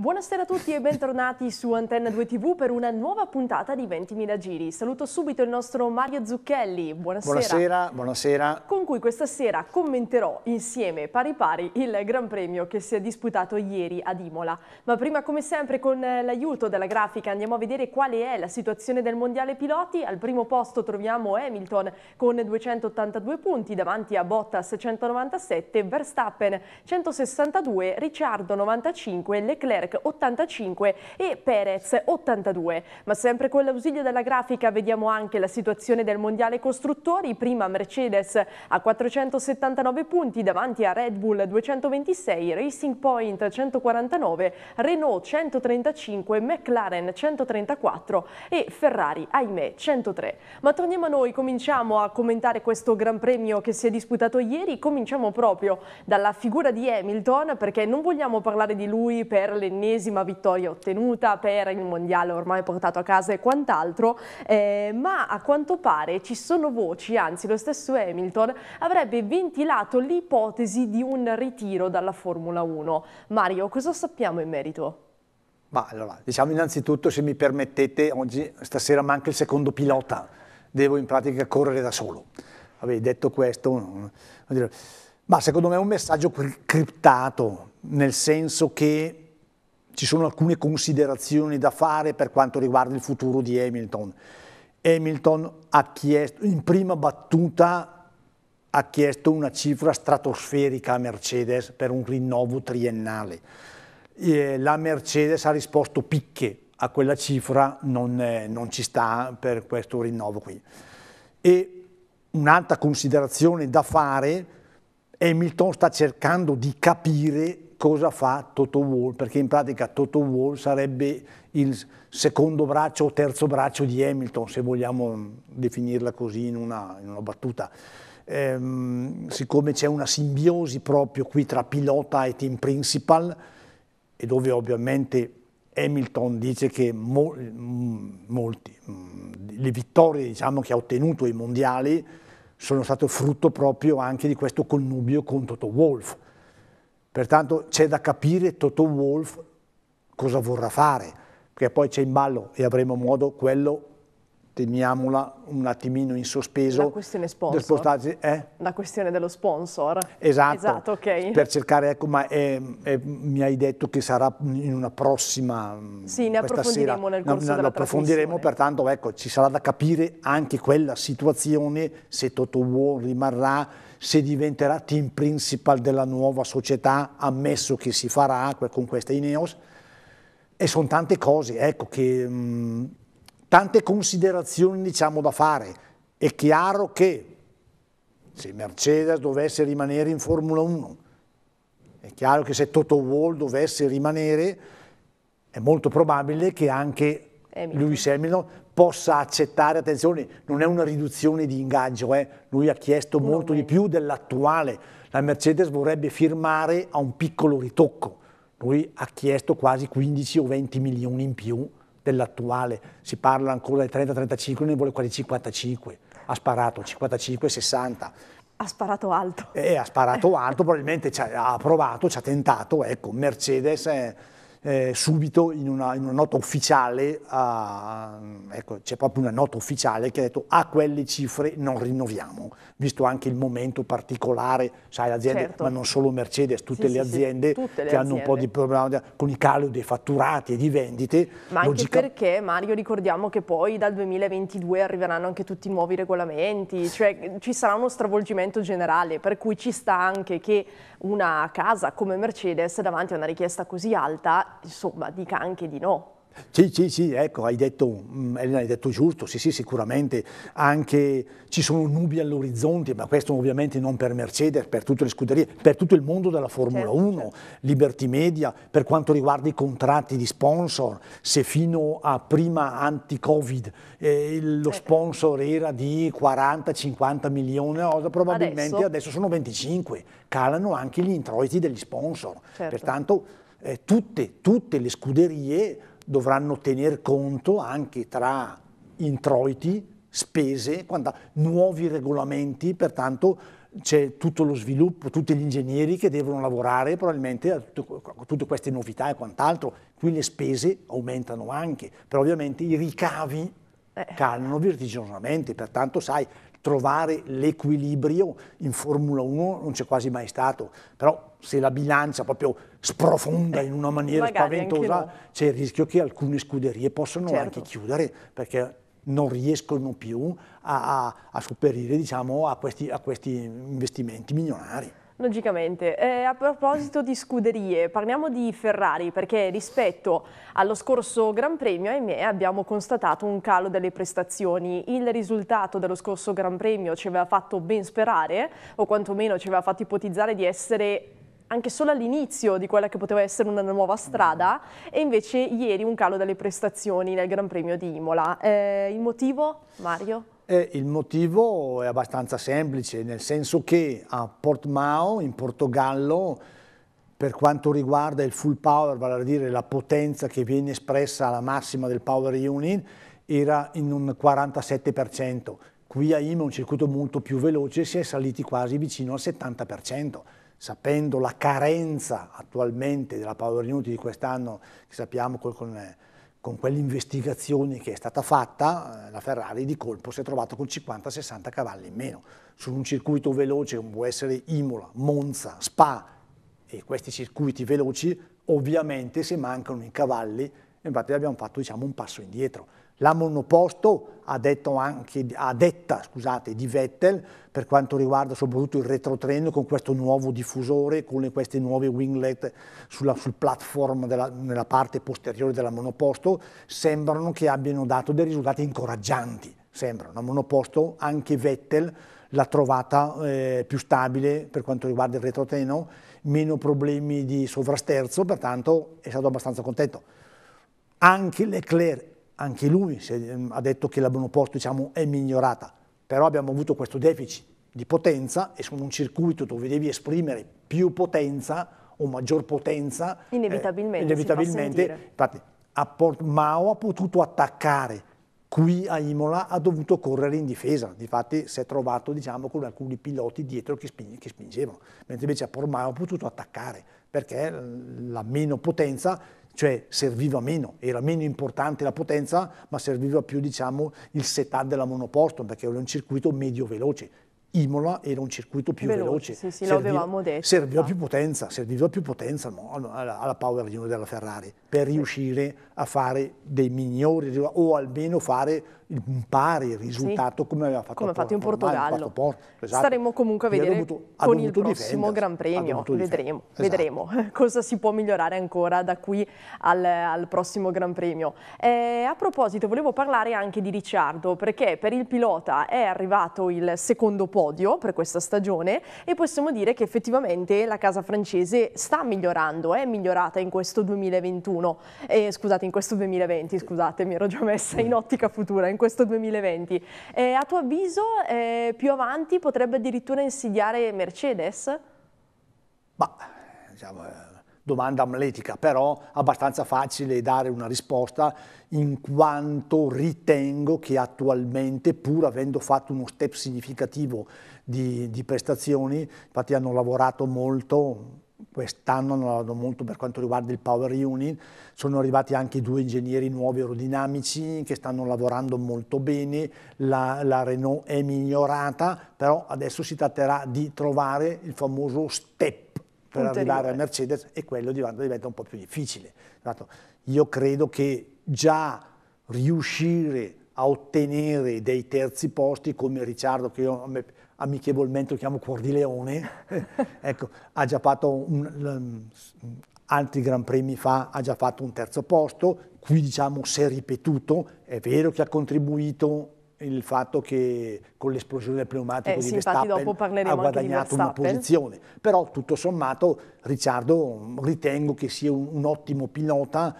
Buonasera a tutti e bentornati su Antenna 2 TV per una nuova puntata di 20.000 giri. Saluto subito il nostro Mario Zucchelli, buonasera. Buonasera, buonasera. Con cui questa sera commenterò insieme pari pari il Gran Premio che si è disputato ieri ad Imola. Ma prima come sempre con l'aiuto della grafica andiamo a vedere quale è la situazione del Mondiale Piloti. Al primo posto troviamo Hamilton con 282 punti davanti a Bottas 197, Verstappen 162, Ricciardo 95, Leclerc Swiatek 85 e Perez 82. Ma sempre con l'ausilio della grafica vediamo anche la situazione del Mondiale Costruttori, prima Mercedes a 479 punti davanti a Red Bull 226, Racing Point 149, Renault 135, McLaren 134 e Ferrari, ahimè, 103. Ma torniamo a noi, cominciamo a commentare questo Gran Premio che si è disputato ieri, cominciamo proprio dalla figura di Hamilton perché non vogliamo parlare di lui per le l'ennesima vittoria ottenuta per il mondiale ormai portato a casa e quant'altro, eh, ma a quanto pare ci sono voci, anzi lo stesso Hamilton avrebbe ventilato l'ipotesi di un ritiro dalla Formula 1. Mario, cosa sappiamo in merito? Ma allora, diciamo innanzitutto, se mi permettete, oggi, stasera manca il secondo pilota, devo in pratica correre da solo. Vabbè, detto questo, ma secondo me è un messaggio criptato, nel senso che ci sono alcune considerazioni da fare per quanto riguarda il futuro di Hamilton. Hamilton ha chiesto, in prima battuta, ha chiesto una cifra stratosferica a Mercedes per un rinnovo triennale. E la Mercedes ha risposto picche a quella cifra, non, eh, non ci sta per questo rinnovo qui. E un'altra considerazione da fare, Hamilton sta cercando di capire cosa fa Toto Wall, perché in pratica Toto Wall sarebbe il secondo braccio o terzo braccio di Hamilton, se vogliamo definirla così in una, in una battuta. Ehm, siccome c'è una simbiosi proprio qui tra pilota e team principal, e dove ovviamente Hamilton dice che mo, mm, molti, mm, le vittorie diciamo, che ha ottenuto ai mondiali sono state frutto proprio anche di questo connubio con Toto Wolff Pertanto c'è da capire Toto Wolf cosa vorrà fare, perché poi c'è in ballo e avremo modo quello, teniamola un attimino in sospeso. La questione sponsor. Eh? La questione dello sponsor. Esatto. esatto okay. Per cercare, ecco, ma è, eh, è, eh, mi hai detto che sarà in una prossima... Mm, sì, ne approfondiremo sera, nel corso no, della Lo approfondiremo, pertanto ecco, ci sarà da capire anche quella situazione, se Toto Wolf rimarrà se diventerà team principal della nuova società, ammesso che si farà con questa Ineos, e sono tante cose, ecco, che, mh, mm, tante considerazioni diciamo, da fare. È chiaro che se Mercedes dovesse rimanere in Formula 1, è chiaro che se Toto Wall dovesse rimanere, è molto probabile che anche eh, Lewis Hamilton possa accettare, attenzione, non è una riduzione di ingaggio, eh. lui ha chiesto non molto meno. di più dell'attuale, la Mercedes vorrebbe firmare a un piccolo ritocco, lui ha chiesto quasi 15 o 20 milioni in più dell'attuale, si parla ancora del 30-35, ne vuole quasi 55, ha sparato 55-60. Ha sparato alto. Eh, ha sparato alto, probabilmente ha provato, ci ha tentato, ecco, Mercedes... Eh, eh, subito in una, in una, nota ufficiale, uh, ecco, c'è proprio una nota ufficiale che ha detto a quelle cifre non rinnoviamo, visto anche il momento particolare, sai, aziende, certo. ma non solo Mercedes, tutte sì, le aziende sì, sì, tutte le che aziende. hanno un po' di problema con il calo dei fatturati e di vendite. Ma anche logica... perché, Mario, ricordiamo che poi dal 2022 arriveranno anche tutti i nuovi regolamenti, cioè ci sarà uno stravolgimento generale, per cui ci sta anche che una casa come Mercedes davanti a una richiesta così alta insomma dica anche di no. Sì, sì, sì, ecco, hai detto, mm, Elena, hai detto giusto, sì, sì, sicuramente anche ci sono nubi all'orizzonte, ma questo ovviamente non per Mercedes, per tutte le scuderie, per tutto il mondo della Formula certo, 1, certo. Liberty Media, per quanto riguarda i contratti di sponsor, se fino a prima anti-Covid eh, lo eh. sponsor era di 40-50 milioni, probabilmente adesso? adesso? sono 25, calano anche gli introiti degli sponsor, certo. pertanto eh, tutte, tutte le scuderie dovranno tener conto anche tra introiti, spese, quando, nuovi regolamenti, pertanto c'è tutto lo sviluppo, tutti gli ingegneri che devono lavorare probabilmente a, tutto, a tutte queste novità e quant'altro, qui le spese aumentano anche, però ovviamente i ricavi eh. calano vertiginosamente, pertanto sai, trovare l'equilibrio, in Formula 1 non c'è quasi mai stato, però se la bilancia proprio sprofonda in una eh, maniera spaventosa, c'è il rischio che alcune scuderie possano certo. anche chiudere, perché non riescono più a, a, a superare diciamo, a, questi, a questi investimenti milionari. Logicamente. Eh, a proposito di scuderie, parliamo di Ferrari perché rispetto allo scorso Gran Premio, ahimè, abbiamo constatato un calo delle prestazioni. Il risultato dello scorso Gran Premio ci aveva fatto ben sperare, o quantomeno ci aveva fatto ipotizzare di essere anche solo all'inizio di quella che poteva essere una nuova strada e invece ieri un calo delle prestazioni nel Gran Premio di Imola. Eh, il motivo, Mario? Eh, il motivo è abbastanza semplice, nel senso che a Portmao, in Portogallo, per quanto riguarda il full power, vale a dire la potenza che viene espressa alla massima del power unit, era in un 47%. Qui a IMA un circuito molto più veloce si è saliti quasi vicino al 70%, sapendo la carenza attualmente della power unit di quest'anno, che sappiamo con, con con quell'investigazione che è stata fatta, eh, la Ferrari di colpo si è trovata con 50-60 cavalli in meno. Su un circuito veloce come può essere Imola, Monza, Spa e questi circuiti veloci, ovviamente se mancano i cavalli, infatti abbiamo fatto diciamo, un passo indietro. La monoposto ha detto anche, a detta scusate, di Vettel per quanto riguarda soprattutto il retrotreno con questo nuovo diffusore, con le, queste nuove winglet sulla, sul platform della, nella parte posteriore della monoposto, sembrano che abbiano dato dei risultati incoraggianti. Sembrano. La monoposto anche Vettel l'ha trovata eh, più stabile per quanto riguarda il retrotreno, meno problemi di sovrasterzo, pertanto è stato abbastanza contento. Anche Leclerc anche lui ehm, ha detto che la monoposto diciamo, è migliorata, però abbiamo avuto questo deficit di potenza e su un circuito dove devi esprimere più potenza o maggior potenza, inevitabilmente, eh, inevitabilmente infatti a Port Mao ha potuto attaccare, qui a Imola ha dovuto correre in difesa, difatti si è trovato diciamo, con alcuni piloti dietro che, sping che spingevano, mentre invece a Port Portimao ha potuto attaccare perché ehm, la meno potenza cioè serviva meno, era meno importante la potenza, ma serviva più diciamo, il setup della monoposto, perché era un circuito medio-veloce. Imola era un circuito più veloce, veloce. Sì, sì, serviva, detto, serviva, più potenza, serviva più potenza no, alla, alla Power Unit della Ferrari per riuscire a fare dei migliori o almeno fare un pari risultato sì. come aveva fatto, come Porto, in Portogallo. Porto, esatto. Staremo comunque a vedere dovuto, con il prossimo Gran Premio, vedremo, esatto. vedremo, cosa si può migliorare ancora da qui al, al prossimo Gran Premio. Eh, a proposito volevo parlare anche di Ricciardo perché per il pilota è arrivato il secondo podio per questa stagione e possiamo dire che effettivamente la casa francese sta migliorando, è migliorata in questo 2021, eh, scusate in questo 2020, scusate mi ero già messa in ottica futura, in questo 2020. Eh, a tuo avviso eh, più avanti potrebbe addirittura insidiare Mercedes? Ma, diciamo, eh, domanda amletica, però abbastanza facile dare una risposta in quanto ritengo che attualmente, pur avendo fatto uno step significativo di, di prestazioni, infatti hanno lavorato molto, quest'anno non hanno lavorato molto per quanto riguarda il Power Unit, sono arrivati anche due ingegneri nuovi aerodinamici che stanno lavorando molto bene, la, la Renault è migliorata, però adesso si tratterà di trovare il famoso step per Ulteriore. arrivare a Mercedes e quello diventa, diventa un po' più difficile. Esatto. Io credo che già riuscire a ottenere dei terzi posti come Ricciardo, che io, a me, amichevolmente lo chiamo Cuor di Leone, ecco, ha già fatto un, um, altri Gran Premi fa, ha già fatto un terzo posto, qui diciamo si è ripetuto, è vero che ha contribuito il fatto che con l'esplosione del pneumatico eh, di sì, Verstappen ha guadagnato Verstappen. una posizione, però tutto sommato Ricciardo mm, ritengo che sia un, un ottimo pilota,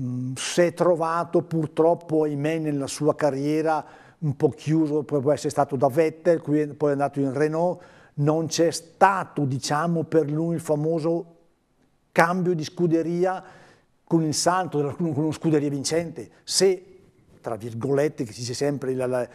mm, si è trovato purtroppo ahimè nella sua carriera un po' chiuso, poi può essere stato da Vettel, poi è andato in Renault, non c'è stato diciamo, per lui il famoso cambio di scuderia con il salto, con una scuderia vincente. Se, tra virgolette, che si dice sempre, la, la,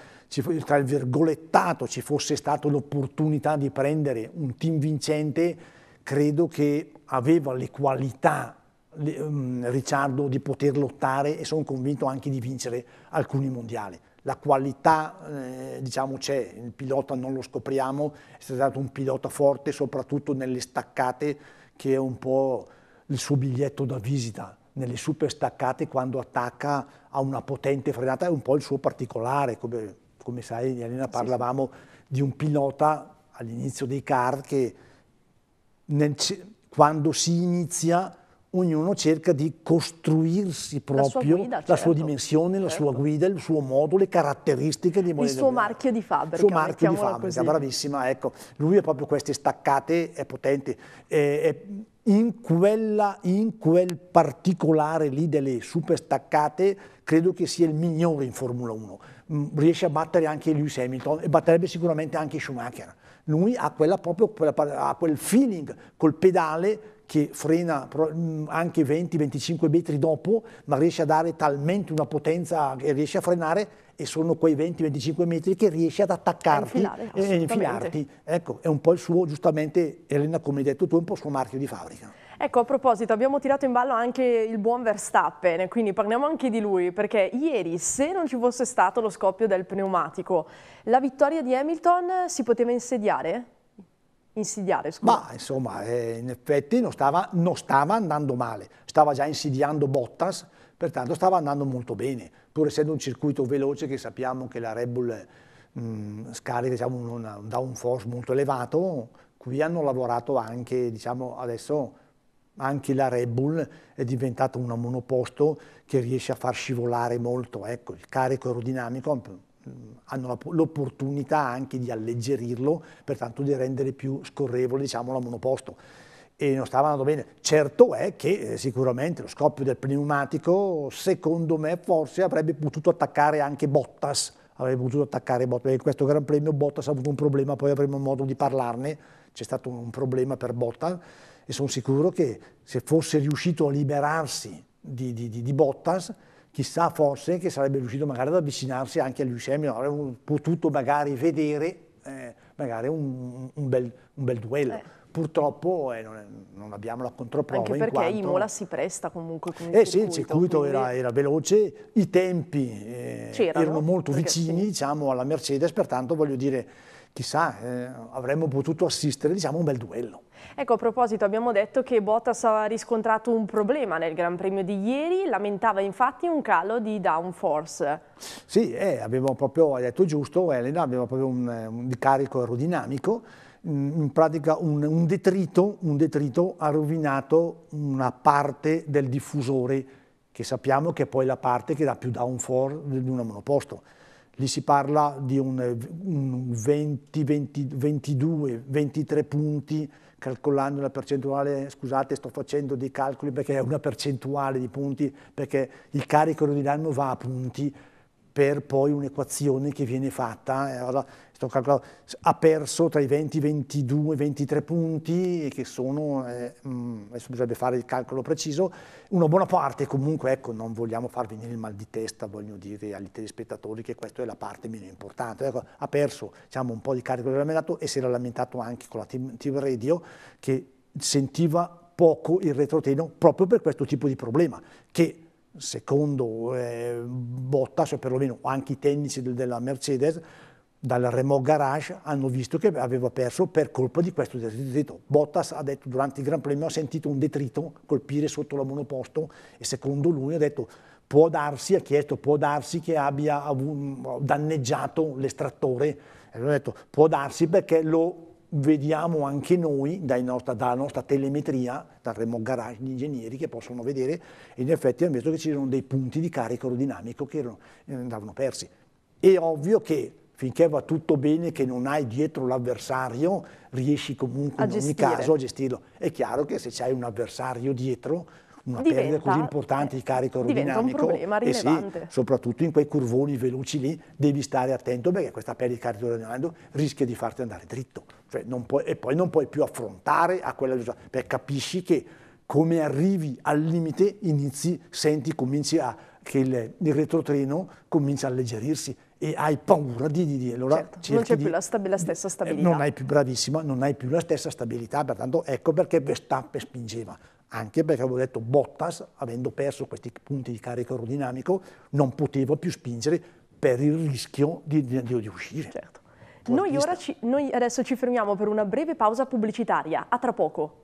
tra il virgolettato ci fosse stata l'opportunità di prendere un team vincente, credo che aveva le qualità mm, Ricciardo di poter lottare e sono convinto anche di vincere alcuni mondiali la qualità eh, diciamo c'è, il pilota non lo scopriamo, è stato un pilota forte soprattutto nelle staccate che è un po' il suo biglietto da visita, nelle super staccate quando attacca a una potente frenata, è un po' il suo particolare, come, come sai Elena parlavamo sì. di un pilota all'inizio dei car che nel, quando si inizia ognuno cerca di costruirsi proprio la sua, guida, la sua certo. dimensione, certo. la sua certo. guida, il suo modo, le caratteristiche di Moneta. Il suo marchio di fabbrica. Il suo marchio di fabbrica, così. bravissima, ecco. Lui è proprio queste staccate, è potente. È, è in, quella, in, quel particolare lì delle super staccate credo che sia il migliore in Formula 1. Mm, riesce a battere anche Lewis Hamilton e batterebbe sicuramente anche Schumacher. Lui ha, quella proprio, ha quel feeling col pedale che frena mm, anche 20-25 metri dopo, ma riesce a dare talmente una potenza che riesce a frenare e sono quei 20-25 metri che riesce ad attaccarti infilare, e infilarti. Ecco, è un po' il suo, giustamente, Elena, come hai detto tu, è un po' il suo marchio di fabbrica. Ecco, a proposito, abbiamo tirato in ballo anche il buon Verstappen, quindi parliamo anche di lui, perché ieri, se non ci fosse stato lo scoppio del pneumatico, la vittoria di Hamilton si poteva insediare? insidiare. Scusa. Ma insomma, eh, in effetti non stava, non stava andando male, stava già insidiando Bottas, pertanto stava andando molto bene, pur essendo un circuito veloce che sappiamo che la Red Bull mh, mm, scarica diciamo, un, un downforce molto elevato, qui hanno lavorato anche, diciamo adesso anche la Red Bull è diventata una monoposto che riesce a far scivolare molto, ecco, il carico aerodinamico Mm, hanno l'opportunità anche di alleggerirlo, pertanto di rendere più scorrevole diciamo, la monoposto. E non stava andando bene. Certo è che eh, sicuramente lo scoppio del pneumatico, secondo me, forse avrebbe potuto attaccare anche Bottas, avrebbe potuto attaccare Bottas, perché in questo Gran Premio Bottas ha avuto un problema, poi avremo modo di parlarne, c'è stato un problema per Bottas e sono sicuro che se fosse riuscito a liberarsi di, di, di, di Bottas, chissà forse che sarebbe riuscito magari ad avvicinarsi anche a Luis Hamilton, avrebbe potuto magari vedere eh, magari un, un, bel, un, bel, duello. Eh. Purtroppo eh, non, è, non, abbiamo la controprova. Anche perché quanto... Imola si presta comunque. Con il circuito. eh sì, il circuito quindi... era, era, veloce, i tempi eh, erano molto vicini sì. diciamo, alla Mercedes, pertanto voglio dire chissà, eh, avremmo potuto assistere diciamo, a un bel duello. Ecco, a proposito, abbiamo detto che Bottas ha riscontrato un problema nel Gran Premio di ieri, lamentava infatti un calo di downforce. Sì, eh, abbiamo proprio, hai detto giusto Elena, abbiamo proprio un, eh, un carico aerodinamico, mm, in pratica un, un, detrito, un detrito ha rovinato una parte del diffusore, che sappiamo che è poi la parte che dà più downforce di una monoposto lì si parla di un, un 20, 20, 22, 23 punti calcolando la percentuale, scusate sto facendo dei calcoli perché è una percentuale di punti, perché il carico aerodinamico va a punti per poi un'equazione che viene fatta, eh, ha perso tra i 20, 22, 23 punti, che sono, eh, mm, adesso bisognerebbe fare il calcolo preciso, una buona parte comunque, ecco, non vogliamo far venire il mal di testa, voglio dire agli telespettatori che questa è la parte meno importante, ecco, ha perso diciamo, un po' di carico lamentato e si era lamentato anche con la TV Radio che sentiva poco il retroteno proprio per questo tipo di problema, che secondo eh, Bottas, o perlomeno anche i tecnici del, della Mercedes, dal remote garage hanno visto che aveva perso per colpa di questo detrito. Bottas ha detto durante il Gran Premio ha sentito un detrito colpire sotto la monoposto e secondo lui ha detto può darsi, ha chiesto, può darsi che abbia danneggiato l'estrattore. E lui ha detto può darsi perché lo vediamo anche noi nostra, dalla nostra telemetria, dal remote garage, gli ingegneri che possono vedere e in effetti hanno visto che c'erano dei punti di carico aerodinamico che erano, eh, andavano persi. È ovvio che finché va tutto bene, che non hai dietro l'avversario, riesci comunque a in gestire. ogni caso a gestirlo. È chiaro che se c'hai un avversario dietro, una diventa, perdita così importante di eh, carico aerodinamico, e eh sì, soprattutto in quei curvoni veloci lì, devi stare attento perché questa perdita di carico aerodinamico rischia di farti andare dritto. Cioè puoi, e poi non puoi più affrontare a quella velocità, perché capisci che come arrivi al limite, inizi, senti, cominci a, che il, il retrotreno comincia a alleggerirsi e hai paura di, di, di allora certo, non c'è più la, la, stessa eh, stabilità. non hai più, bravissimo, non hai più la stessa stabilità, pertanto ecco perché Verstappen spingeva, anche perché avevo detto Bottas, avendo perso questi punti di carico aerodinamico, non poteva più spingere per il rischio di, di uscire. Certo. Noi, ci, noi adesso ci fermiamo per una breve pausa pubblicitaria, a tra poco.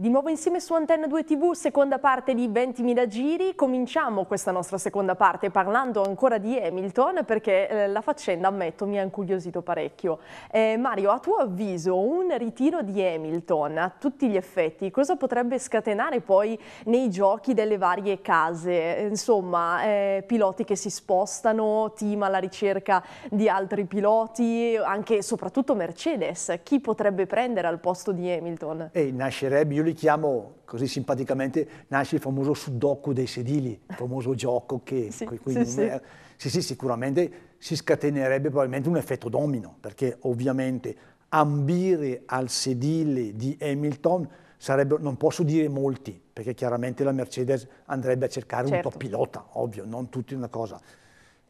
Di nuovo insieme su Antenna 2 TV, seconda parte di 20.000 giri. Cominciamo questa nostra seconda parte parlando ancora di Hamilton perché eh, la faccenda, ammetto, mi ha incuriosito parecchio. Eh, Mario, a tuo avviso un ritiro di Hamilton a tutti gli effetti cosa potrebbe scatenare poi nei giochi delle varie case? Insomma, eh, piloti che si spostano, team alla ricerca di altri piloti, anche e soprattutto Mercedes. Chi potrebbe prendere al posto di Hamilton? E nascerebbe li chiamo così simpaticamente, nasce il famoso sudoku dei sedili, il famoso gioco che sì, quindi, sì, sì. sì, sì, sicuramente si scatenerebbe probabilmente un effetto domino, perché ovviamente ambire al sedile di Hamilton sarebbe, non posso dire molti, perché chiaramente la Mercedes andrebbe a cercare certo. un top pilota, ovvio, non tutti una cosa.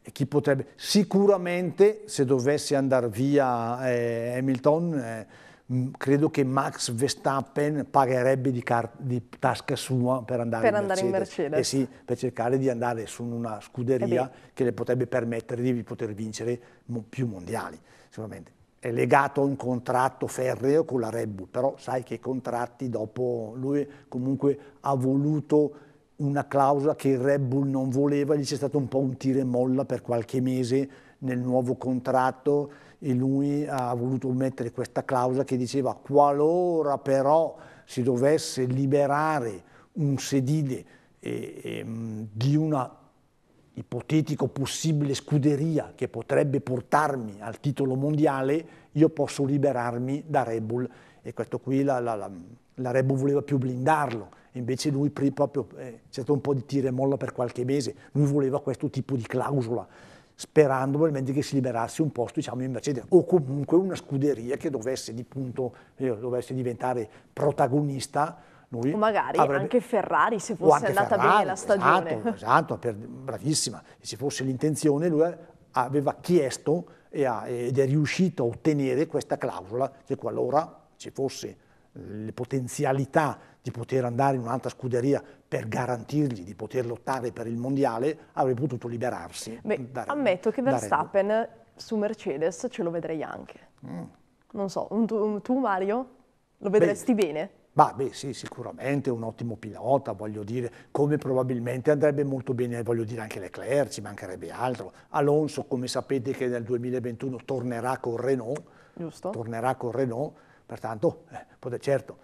E chi potrebbe? Sicuramente se dovesse andare via eh, Hamilton... Eh, Mm, credo che Max Verstappen pagherebbe di, di tasca sua per andare, per in, andare Mercedes. in Mercedes. Eh sì, per cercare di andare su una scuderia eh che le potrebbe permettere di poter vincere più mondiali, sicuramente. È legato a un contratto ferreo con la Red Bull, però sai che i contratti dopo lui comunque ha voluto una clausola che il Red Bull non voleva, gli c'è stato un po' un tiro e molla per qualche mese nel nuovo contratto e lui ha voluto mettere questa clausola che diceva qualora però si dovesse liberare un sedile eh, eh, di una ipotetico possibile scuderia che potrebbe portarmi al titolo mondiale, io posso liberarmi da Red Bull. E questo qui la, la, la, la Red Bull voleva più blindarlo, invece lui proprio eh, c'è stato un po' di tira e molla per qualche mese, lui voleva questo tipo di clausola sperando probabilmente che si liberasse un posto diciamo, in Mercedes o comunque una scuderia che dovesse, di punto, eh, dovesse diventare protagonista. Lui o magari avrebbe... anche Ferrari se fosse andata Ferrari, bene la stagione. Esatto, esatto per... bravissima. se fosse l'intenzione lui aveva chiesto ha, ed è riuscito a ottenere questa clausola che qualora ci fosse le potenzialità di poter andare in un'altra scuderia per garantirgli di poter lottare per il mondiale, avrebbe potuto liberarsi. Beh, ammetto che Verstappen su Mercedes ce lo vedrei anche. Mm. Non so, un tu, un tu, Mario lo vedresti beh, bene? Bah, beh sì, sicuramente un ottimo pilota, voglio dire, come probabilmente andrebbe molto bene, voglio dire, anche Leclerc, ci mancherebbe altro. Alonso, come sapete che nel 2021 tornerà con Renault, Giusto. tornerà con Renault, Pertanto, eh, certo,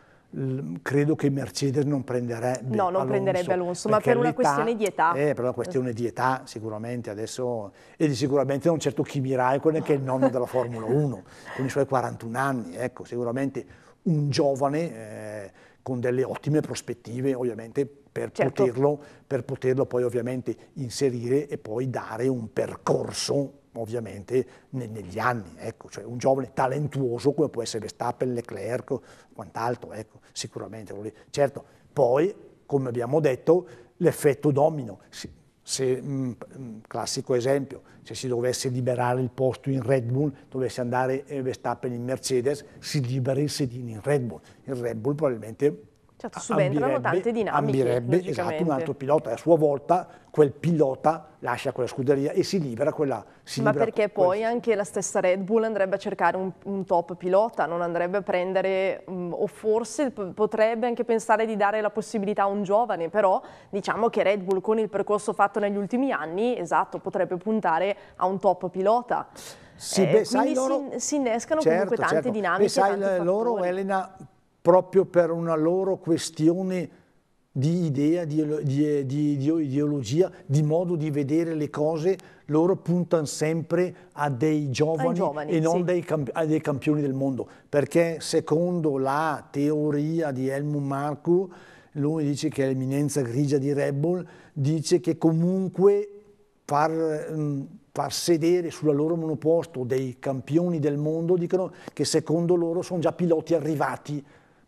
credo che Mercedes non prenderebbe No, non Alonso, prenderebbe Alonso, ma per una questione di età. Eh, per una questione di età sicuramente adesso, e di sicuramente non certo Kimi Raikkonen che è il nonno della Formula 1, con i suoi 41 anni, ecco, sicuramente un giovane eh, con delle ottime prospettive ovviamente per, certo. poterlo, per poterlo poi ovviamente inserire e poi dare un percorso ovviamente ne, negli anni, ecco, cioè un giovane talentuoso come può essere Verstappen, Leclerc, quant'altro, ecco, sicuramente. Certo, poi, come abbiamo detto, l'effetto domino, se, mh, mm, mm, classico esempio, se si dovesse liberare il posto in Red Bull, dovesse andare eh, Verstappen in Mercedes, si libera il sedino in Red Bull, il Red Bull probabilmente Certo, subentrano tante dinamiche. Ambirebbe, esatto, un altro pilota e a sua volta quel pilota lascia quella scuderia e si libera quella... Si Ma libera perché quel... poi anche la stessa Red Bull andrebbe a cercare un, un top pilota, non andrebbe a prendere, mh, o forse potrebbe anche pensare di dare la possibilità a un giovane, però diciamo che Red Bull con il percorso fatto negli ultimi anni, esatto, potrebbe puntare a un top pilota. Sì, eh, beh, quindi loro... si, si, innescano certo, comunque tante certo. dinamiche. Beh, sai, loro, fattori. Elena, proprio per una loro questione di idea, di, di, di, di, ideologia, di modo di vedere le cose, loro puntano sempre a dei giovani, giovani e non sì. dei a dei campioni del mondo, perché secondo la teoria di Helmut Marko, lui dice che è l'eminenza grigia di Red Bull, dice che comunque far... Mh, far sedere sulla loro monoposto dei campioni del mondo, dicono che secondo loro sono già piloti arrivati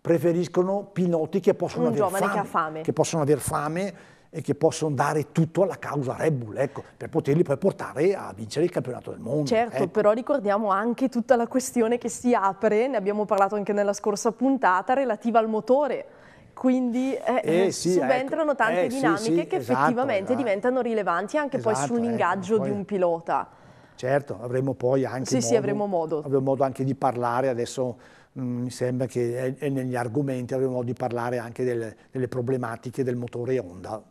preferiscono piloti che possono, fame, fame. che possono avere fame e che possono dare tutto alla causa Red Bull, ecco, per poterli poi portare a vincere il campionato del mondo. Certo, ecco. però ricordiamo anche tutta la questione che si apre, ne abbiamo parlato anche nella scorsa puntata, relativa al motore. Quindi eh, eh, eh sì, subentrano ecco. tante eh, dinamiche sì, sì, che esatto, effettivamente esatto. diventano rilevanti anche esatto, poi sull'ingaggio ecco, di un pilota. Certo, avremo poi anche modo, avremo modo. Avremo modo anche di parlare adesso Mm, mi sembra che è, eh, è eh, negli argomenti avremo modo di parlare anche del, delle problematiche del motore Honda.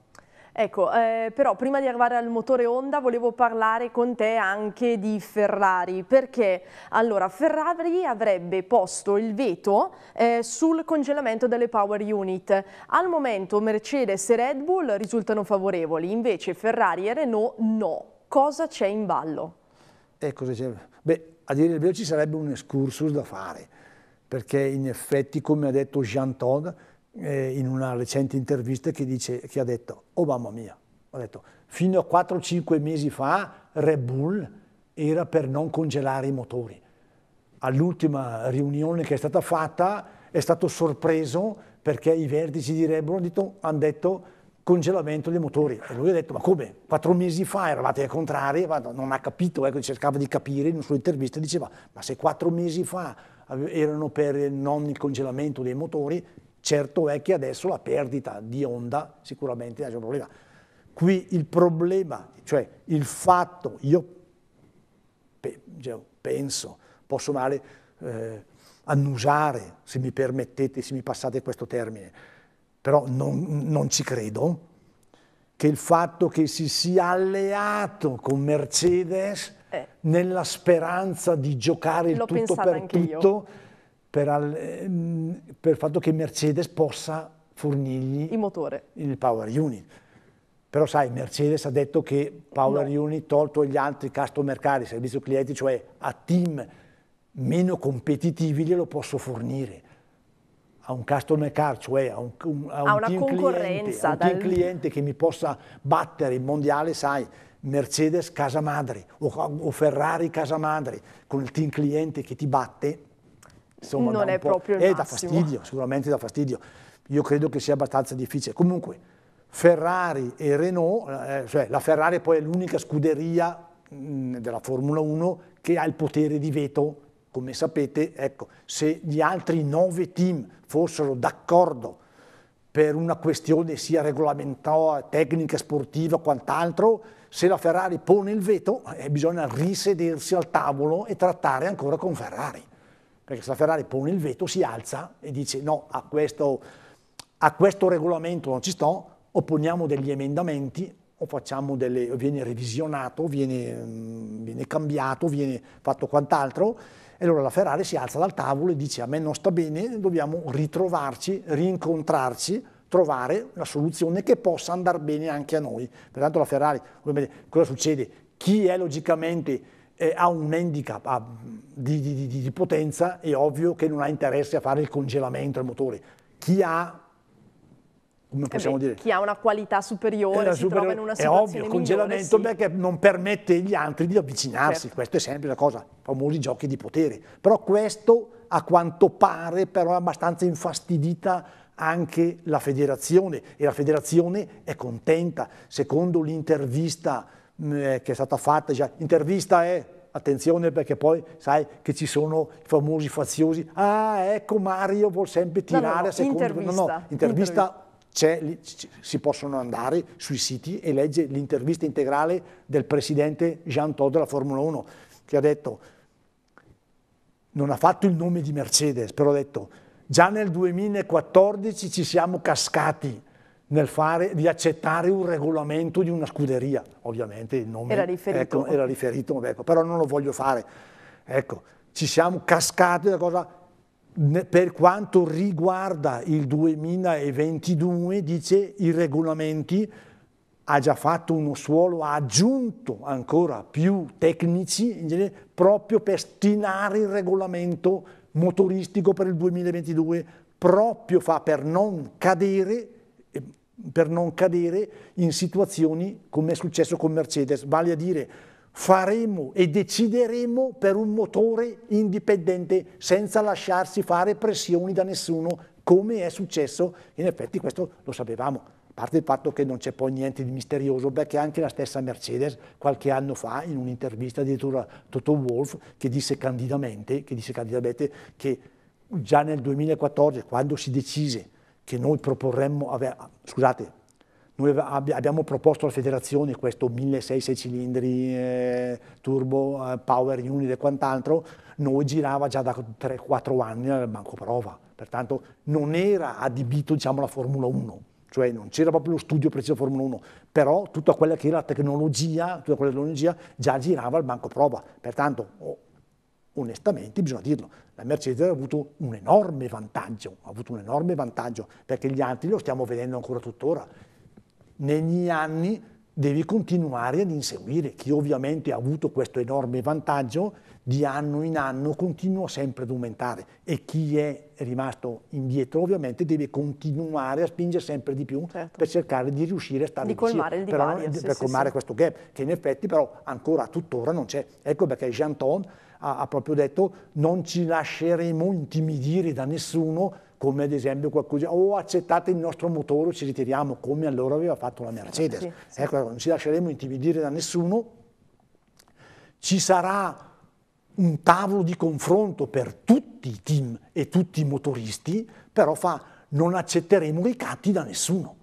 Ecco, eh, però prima di arrivare al motore Honda volevo parlare con te anche di Ferrari, perché allora, Ferrari avrebbe posto il veto eh, sul congelamento delle power unit. Al momento Mercedes e Red Bull risultano favorevoli, invece Ferrari e Renault no. Cosa c'è in ballo? Eh, Beh, a dire il vero ci sarebbe un excursus da fare perché in effetti, come ha detto Jean Todd eh, in una recente intervista, che, dice, che ha detto, oh mamma mia, ha detto, fino a 4-5 mesi fa Red Bull era per non congelare i motori. All'ultima riunione che è stata fatta è stato sorpreso perché i vertici di Red Bull hanno detto congelamento dei motori. E lui ha detto, ma come? Quattro mesi fa eravate ai contrari, non ha capito, ecco, cercava di capire in una sua intervista, diceva, ma se quattro mesi fa erano per non il congelamento dei motori, certo è che adesso la perdita di onda sicuramente è un problema. Qui il problema, cioè il fatto, io cioè, penso, posso male eh, annusare, se mi permettete, se mi passate questo termine, però non, non ci credo, che il fatto che si sia alleato con Mercedes eh. nella speranza di giocare il tutto per tutto, per, al, ehm, per, il fatto che Mercedes possa fornirgli il motore, il power unit. Però sai, Mercedes ha detto che power no. unit tolto gli altri customer car, servizio clienti, cioè a team meno competitivi glielo posso fornire a un customer car, cioè a un, un, a un, a team, cliente, a un team cliente, che mi possa battere in mondiale, sai, Mercedes casa madre o, o Ferrari casa madre con il team cliente che ti batte, insomma, non è proprio il è eh, da fastidio, sicuramente da fastidio. Io credo che sia abbastanza difficile. Comunque, Ferrari e Renault, eh, cioè la Ferrari poi è l'unica scuderia mh, mm, della Formula 1 che ha il potere di veto, come sapete, ecco, se gli altri nove team fossero d'accordo per una questione sia regolamentare, tecnica, sportiva, quant'altro, se la Ferrari pone il veto eh, bisogna risedersi al tavolo e trattare ancora con Ferrari. Perché se la Ferrari pone il veto si alza e dice no, a questo, a questo regolamento non ci sto, opponiamo degli emendamenti o facciamo delle, viene revisionato, viene, mm, viene cambiato, viene fatto quant'altro e allora la Ferrari si alza dal tavolo e dice a me non sta bene, dobbiamo ritrovarci, rincontrarci, trovare una soluzione che possa andare bene anche a noi. Pertanto la Ferrari, cosa succede? Chi è logicamente eh, ha un handicap ha, di, di, di, di potenza è ovvio che non ha interesse a fare il congelamento del motore. Chi ha come eh possiamo beh, dire? Chi ha una qualità superiore si superiore, trova in una situazione È ovvio, il congelamento sì. perché non permette agli altri di avvicinarsi, certo. questo è sempre la cosa, famosi giochi di potere. Però questo a quanto pare però è abbastanza infastidita anche la federazione e la federazione è contenta, secondo l'intervista mm, eh, che è stata fatta, cioè, intervista è attenzione perché poi sai che ci sono i famosi faziosi, ah ecco Mario vuol sempre tirare no, no, no. a secondo... Intervista. No, no, intervista, intervista si possono andare sui siti e leggere l'intervista integrale del presidente Jean Todt della Formula 1, che ha detto, non ha fatto il nome di Mercedes, però ha detto, già nel 2014 ci siamo cascati nel fare, di accettare un regolamento di una scuderia. Ovviamente il nome era riferito, ecco, era riferito ecco, però non lo voglio fare. Ecco, ci siamo cascati da cosa per quanto riguarda il 2022, dice i regolamenti, ha già fatto uno suolo, ha aggiunto ancora più tecnici genere, proprio per stinare il regolamento motoristico per il 2022, proprio fa per non cadere, eh, per non cadere in situazioni come è successo con Mercedes, vale a dire faremo e decideremo per un motore indipendente senza lasciarsi fare pressioni da nessuno, come è successo. In effetti questo lo sapevamo, a parte il fatto che non c'è poi niente di misterioso, perché anche la stessa Mercedes qualche anno fa, in un'intervista addirittura Toto Wolff, che disse candidamente, che disse candidamente che già nel 2014, quando si decise che noi proporremmo, scusate, noi abbiamo proposto alla federazione questo 1.600 cilindri eh, turbo, eh, power unit e quant'altro, noi girava già da 3-4 anni al banco prova, pertanto non era adibito diciamo, alla Formula 1, cioè non c'era proprio lo studio preciso della Formula 1, però tutta quella che era la tecnologia, tutta quella tecnologia già girava al banco prova, pertanto oh, onestamente bisogna dirlo, la Mercedes ha avuto un enorme vantaggio, ha avuto un enorme vantaggio, perché gli altri lo stiamo vedendo ancora tuttora, negli anni devi continuare ad inseguire chi ovviamente ha avuto questo enorme vantaggio di anno in anno continua sempre ad aumentare e chi è rimasto indietro ovviamente deve continuare a spingere sempre di più certo. per cercare di riuscire a stare di colmare, però, varia, eh, per sì, colmare sì. questo gap che in effetti però ancora tuttora non c'è ecco perché Jean Ton ha, ha proprio detto non ci lasceremo intimidire da nessuno come ad esempio qualcuno o oh, accettate il nostro motore, ci ritiriamo, come allora aveva fatto la Mercedes. Sì, sì. Ecco, non ci lasceremo intimidire da nessuno, ci sarà un tavolo di confronto per tutti i team e tutti i motoristi, però fa, non accetteremo ricatti da nessuno,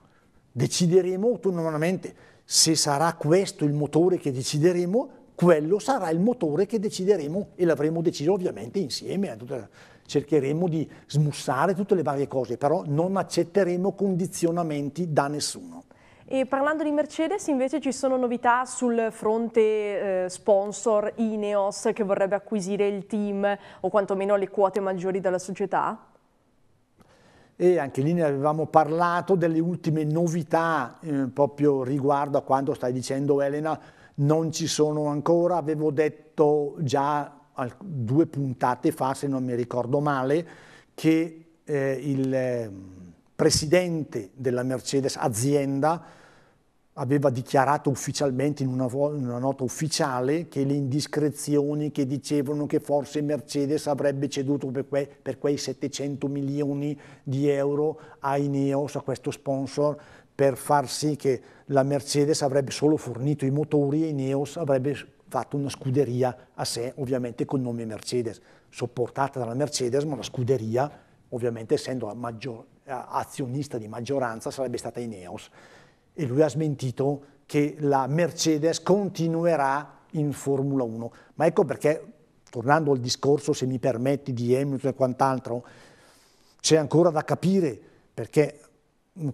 decideremo autonomamente. Se sarà questo il motore che decideremo, quello sarà il motore che decideremo e l'avremo deciso ovviamente insieme a tutte le cercheremo di smussare tutte le varie cose, però non accetteremo condizionamenti da nessuno. E parlando di Mercedes invece ci sono novità sul fronte eh, sponsor Ineos che vorrebbe acquisire il team o quantomeno le quote maggiori della società? e anche lì ne avevamo parlato delle ultime novità eh, proprio riguardo a quanto stai dicendo Elena, non ci sono ancora, avevo detto già due puntate fa, se non mi ricordo male, che eh, il ehm, presidente della Mercedes azienda aveva dichiarato ufficialmente in una, in una, nota ufficiale che le indiscrezioni che dicevano che forse Mercedes avrebbe ceduto per, que per quei 700 milioni di euro a Ineos, a questo sponsor, per far sì che la Mercedes avrebbe solo fornito i motori e Ineos avrebbe fatto una scuderia a sé, ovviamente con nome Mercedes, sopportata dalla Mercedes, ma la scuderia, ovviamente essendo la maggior, eh, azionista di maggioranza, sarebbe stata Ineos. E lui ha smentito che la Mercedes continuerà in Formula 1. Ma ecco perché, tornando al discorso, se mi permetti, di Hamilton e quant'altro, c'è ancora da capire perché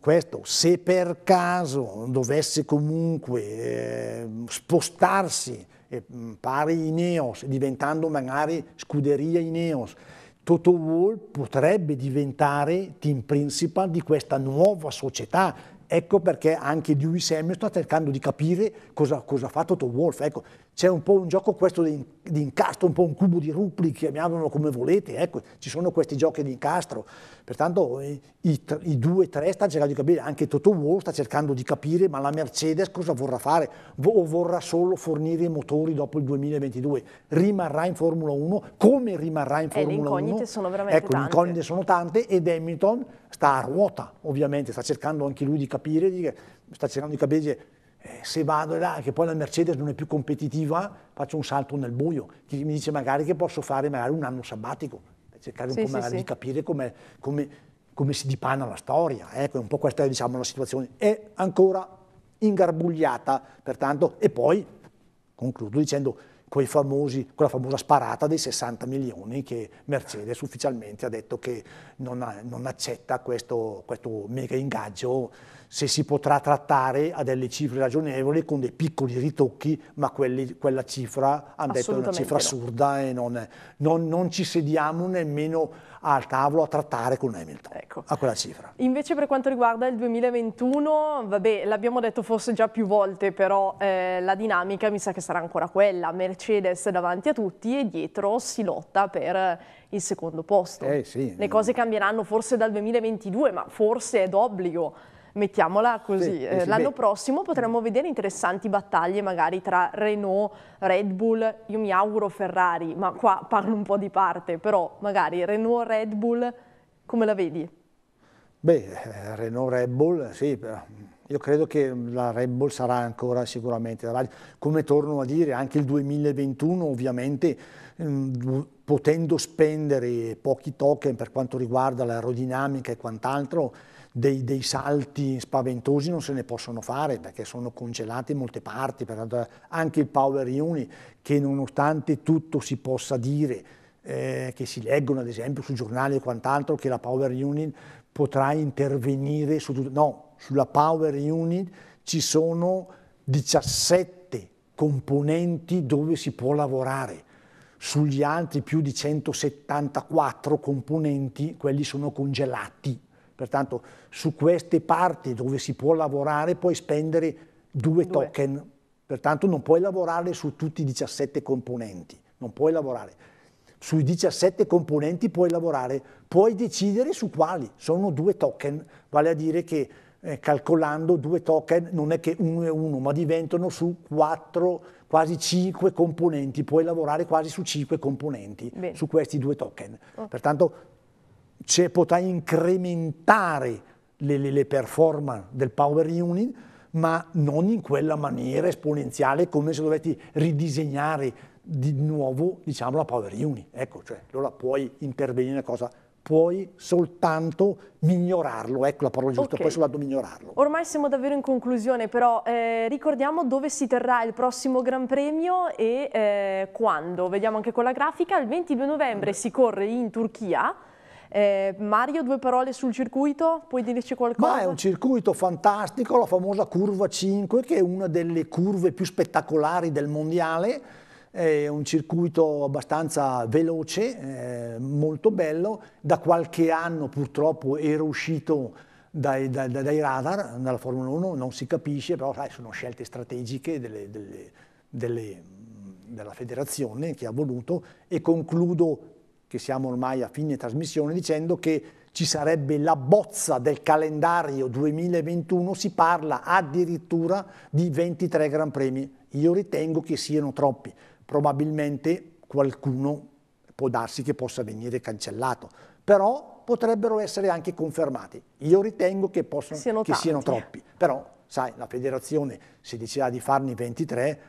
questo, se per caso dovesse comunque eh, spostarsi eh, pari Ineos, diventando magari scuderia Ineos. Toto Wall potrebbe diventare team principal di questa nuova società. Ecco perché anche Dewey Hamilton sta cercando di capire cosa, cosa fa Toto Wolff. Ecco, c'è un po' un gioco questo di, di, incastro, un po' un cubo di rupli, chiamiamolo come volete, ecco, ci sono questi giochi di incastro, pertanto eh, i, i, i due, tre stanno cercando di capire, anche Toto Wolff sta cercando di capire ma la Mercedes cosa vorrà fare, o vorrà solo fornire i motori dopo il 2022, rimarrà in Formula 1, come rimarrà in eh, Formula eh, 1? le incognite sono veramente ecco, tante. le incognite sono tante ed Hamilton sta a ruota, ovviamente, sta cercando anche lui di capire, di, sta cercando di capire eh, se vado là, che poi la Mercedes non è più competitiva, faccio un salto nel buio. Chi mi dice magari che posso fare magari un anno sabbatico, per cercare sì, un po' magari di capire come, come, come si dipana la storia. Ecco, è un po' questa diciamo, la situazione. È ancora ingarbugliata, pertanto, e poi concludo dicendo famosi, quella famosa sparata dei 60 milioni che Mercedes ufficialmente ha detto che non, ha, non accetta questo, questo mega ingaggio se si potrà trattare a delle cifre ragionevoli con dei piccoli ritocchi, ma quelli, quella cifra, hanno detto, è una cifra assurda e non, non, non, ci sediamo nemmeno al tavolo a trattare con Hamilton, ecco. a quella cifra. Invece per quanto riguarda il 2021, vabbè, l'abbiamo detto forse già più volte, però eh, la dinamica mi sa che sarà ancora quella, Mercedes davanti a tutti e dietro si lotta per il secondo posto. Eh, sì. Le cose cambieranno forse dal 2022, ma forse è d'obbligo mettiamola così. Sì, eh, sì, L'anno prossimo potremmo vedere interessanti battaglie magari tra Renault, Red Bull, io mi auguro Ferrari, ma qua parlo un po' di parte, però magari Renault, Red Bull, come la vedi? Beh, eh, Renault, Red Bull, sì, io credo che la Red Bull sarà ancora sicuramente davanti. Come torno a dire, anche il 2021 ovviamente mm, potendo spendere pochi token per quanto riguarda l'aerodinamica e quant'altro, dei, dei, salti spaventosi non se ne possono fare perché sono congelate in molte parti, anche il Power Uni che nonostante tutto si possa dire, eh, che si leggono ad esempio su giornali e quant'altro, che la Power Unit potrà intervenire su tutto, no, sulla Power Unit ci sono 17 componenti dove si può lavorare, sugli altri più di 174 componenti quelli sono congelati Pertanto su queste parti dove si può lavorare puoi spendere due, due. token, pertanto non puoi lavorare su tutti i 17 componenti, non puoi lavorare. Sui 17 componenti puoi lavorare, puoi decidere su quali, sono due token, vale a dire che eh, calcolando due token non è che uno è uno, ma diventano su quattro, quasi cinque componenti, puoi lavorare quasi su cinque componenti, Bene. su questi due token. Oh. Pertanto potrà incrementare le, le, le performance del power unit, ma non in quella maniera esponenziale come se dovessi ridisegnare di nuovo diciamo, la power unit. Ecco, cioè, allora puoi intervenire una cosa puoi soltanto migliorarlo, ecco la parola giusta, okay. poi soltanto migliorarlo. Ormai siamo davvero in conclusione, però eh, ricordiamo dove si terrà il prossimo Gran Premio e eh, quando. Vediamo anche con la grafica, il 22 novembre si corre in Turchia, eh, Mario, due parole sul circuito, puoi dirci qualcosa? Ma è un circuito fantastico, la famosa curva 5 che è una delle curve più spettacolari del mondiale, è un circuito abbastanza veloce, eh, molto bello, da qualche anno purtroppo era uscito dai, dai, dai, radar, dalla Formula 1 non si capisce, però sai, sono scelte strategiche delle, delle, delle, della federazione che ha voluto e concludo che siamo ormai a fine trasmissione, dicendo che ci sarebbe la bozza del calendario 2021, si parla addirittura di 23 Gran Premi. Io ritengo che siano troppi. Probabilmente qualcuno può darsi che possa venire cancellato, però potrebbero essere anche confermati. Io ritengo che, possono, siano, che siano troppi, però sai, la federazione se deciderà di farne 23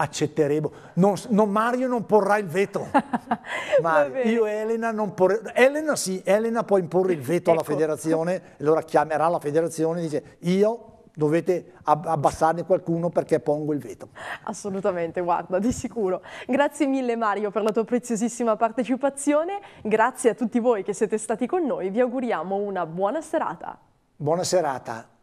accetteremo. Non, non Mario non porrà il veto. Mario, io e Elena non porremo. Elena sì, Elena può imporre il veto ecco. alla federazione, allora chiamerà la federazione e dice io dovete abbassarne qualcuno perché pongo il veto. Assolutamente, guarda, di sicuro. Grazie mille Mario per la tua preziosissima partecipazione, grazie a tutti voi che siete stati con noi, vi auguriamo una buona serata. Buona serata.